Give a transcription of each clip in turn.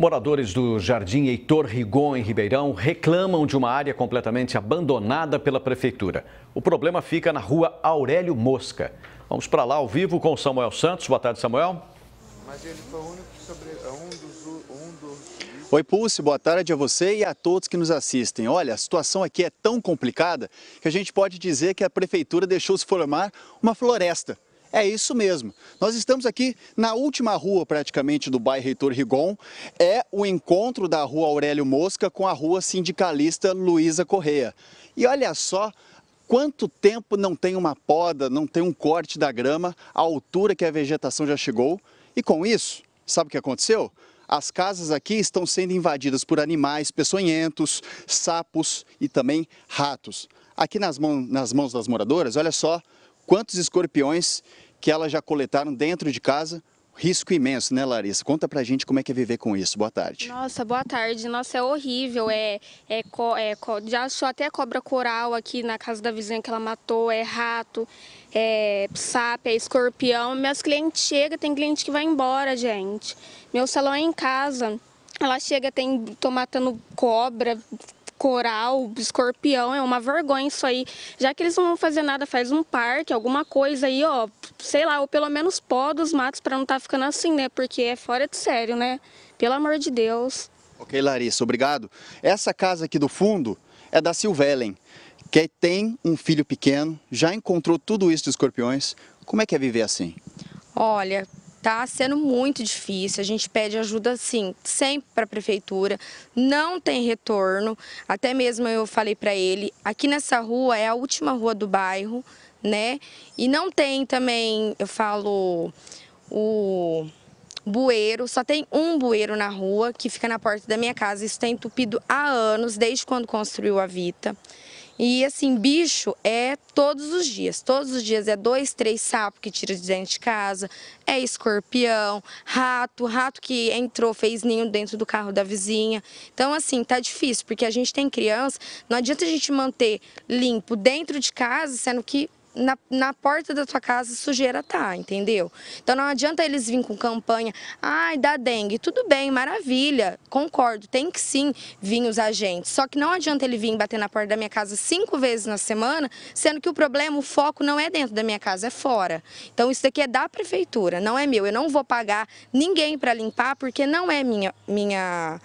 Moradores do Jardim Heitor Rigon, em Ribeirão, reclamam de uma área completamente abandonada pela prefeitura. O problema fica na rua Aurélio Mosca. Vamos para lá ao vivo com Samuel Santos. Boa tarde, Samuel. Mas ele foi o único sobre é um dos, um dos... Oi, Pulse, boa tarde a você e a todos que nos assistem. Olha, a situação aqui é tão complicada que a gente pode dizer que a prefeitura deixou se formar uma floresta. É isso mesmo. Nós estamos aqui na última rua praticamente do bairro Reitor Rigon. É o encontro da rua Aurélio Mosca com a rua sindicalista Luísa Correia. E olha só quanto tempo não tem uma poda, não tem um corte da grama, a altura que a vegetação já chegou. E com isso, sabe o que aconteceu? As casas aqui estão sendo invadidas por animais peçonhentos, sapos e também ratos. Aqui nas, mão, nas mãos das moradoras, olha só quantos escorpiões que elas já coletaram dentro de casa. Risco imenso, né, Larissa? Conta pra gente como é que é viver com isso. Boa tarde. Nossa, boa tarde. Nossa, é horrível. É, é, co, é co, já achou até cobra coral aqui na casa da vizinha que ela matou, é rato, é sapo, é escorpião. Meus clientes chegam, tem cliente que vai embora, gente. Meu salão é em casa. Ela chega, tem, tô matando cobra, coral, escorpião, é uma vergonha isso aí. Já que eles não vão fazer nada, faz um parque, alguma coisa aí, ó, sei lá, ou pelo menos poda os matos para não estar tá ficando assim, né? Porque é fora de sério, né? Pelo amor de Deus. Ok, Larissa, obrigado. Essa casa aqui do fundo é da Silvellen, que tem um filho pequeno, já encontrou tudo isso de escorpiões. Como é que é viver assim? Olha, Tá sendo muito difícil, a gente pede ajuda sim, sempre para a prefeitura, não tem retorno. Até mesmo eu falei para ele, aqui nessa rua é a última rua do bairro, né? E não tem também, eu falo, o bueiro, só tem um bueiro na rua que fica na porta da minha casa. Isso está entupido há anos, desde quando construiu a Vita. E assim, bicho é todos os dias. Todos os dias é dois, três sapos que tira de dentro de casa, é escorpião, rato, rato que entrou, fez ninho dentro do carro da vizinha. Então, assim, tá difícil, porque a gente tem criança, não adianta a gente manter limpo dentro de casa, sendo que na, na, porta da tua casa sujeira tá, entendeu? Então não adianta eles virem com campanha, ai, dá dengue. Tudo bem, maravilha, concordo, tem que sim vir os agentes. Só que não adianta ele vir bater na porta da minha casa cinco vezes na semana, sendo que o problema, o foco não é dentro da minha casa, é fora. Então isso daqui é da prefeitura, não é meu. Eu não vou pagar ninguém para limpar porque não é minha, minha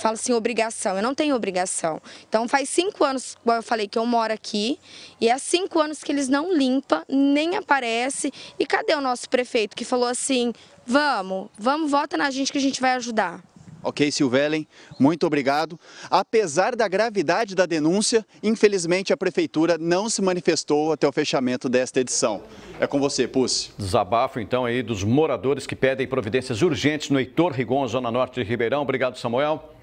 falo assim, obrigação. Eu não tenho obrigação. Então faz cinco anos, como eu falei, que eu moro aqui, e há cinco anos que eles não limpam, nem aparece. E cadê o nosso prefeito que falou assim, vamos, vamos, vota na gente que a gente vai ajudar. Ok, Silvelen, muito obrigado. Apesar da gravidade da denúncia, infelizmente a Prefeitura não se manifestou até o fechamento desta edição. É com você, Pucci. Desabafo, então, aí dos moradores que pedem providências urgentes no Heitor Rigon, Zona Norte de Ribeirão. Obrigado, Samuel.